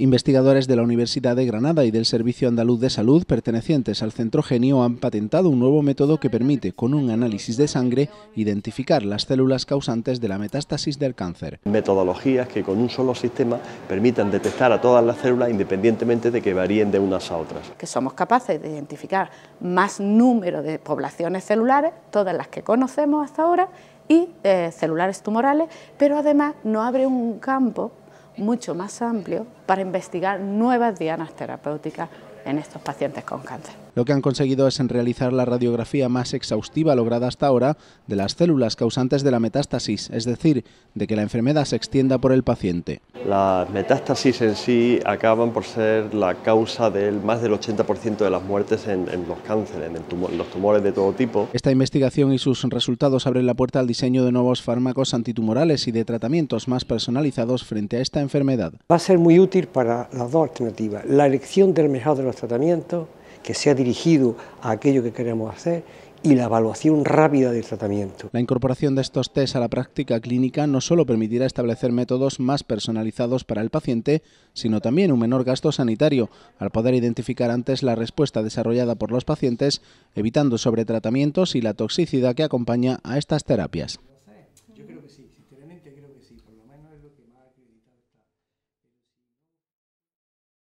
Investigadores de la Universidad de Granada y del Servicio Andaluz de Salud pertenecientes al Centro Genio han patentado un nuevo método que permite, con un análisis de sangre, identificar las células causantes de la metástasis del cáncer. Metodologías que con un solo sistema permitan detectar a todas las células independientemente de que varíen de unas a otras. Que somos capaces de identificar más número de poblaciones celulares, todas las que conocemos hasta ahora, y eh, celulares tumorales, pero además no abre un campo mucho más amplio para investigar nuevas dianas terapéuticas en estos pacientes con cáncer. Lo que han conseguido es en realizar la radiografía más exhaustiva lograda hasta ahora de las células causantes de la metástasis, es decir, de que la enfermedad se extienda por el paciente. Las metástasis en sí acaban por ser la causa ...del más del 80% de las muertes en, los cánceres, en, en los tumores de todo tipo. Esta investigación y sus resultados abren la puerta al diseño de nuevos fármacos antitumorales y de tratamientos más personalizados frente a esta enfermedad. Va a ser muy útil para las dos alternativas, la elección del mejor de los tratamientos, que sea dirigido a aquello que queremos hacer, y la evaluación rápida del tratamiento. La incorporación de estos test a la práctica clínica no solo permitirá establecer métodos más personalizados para el paciente, sino también un menor gasto sanitario, al poder identificar antes la respuesta desarrollada por los pacientes, evitando sobretratamientos y la toxicidad que acompaña a estas terapias. Yo creo que sí, sinceramente creo que sí, por lo menos es lo que más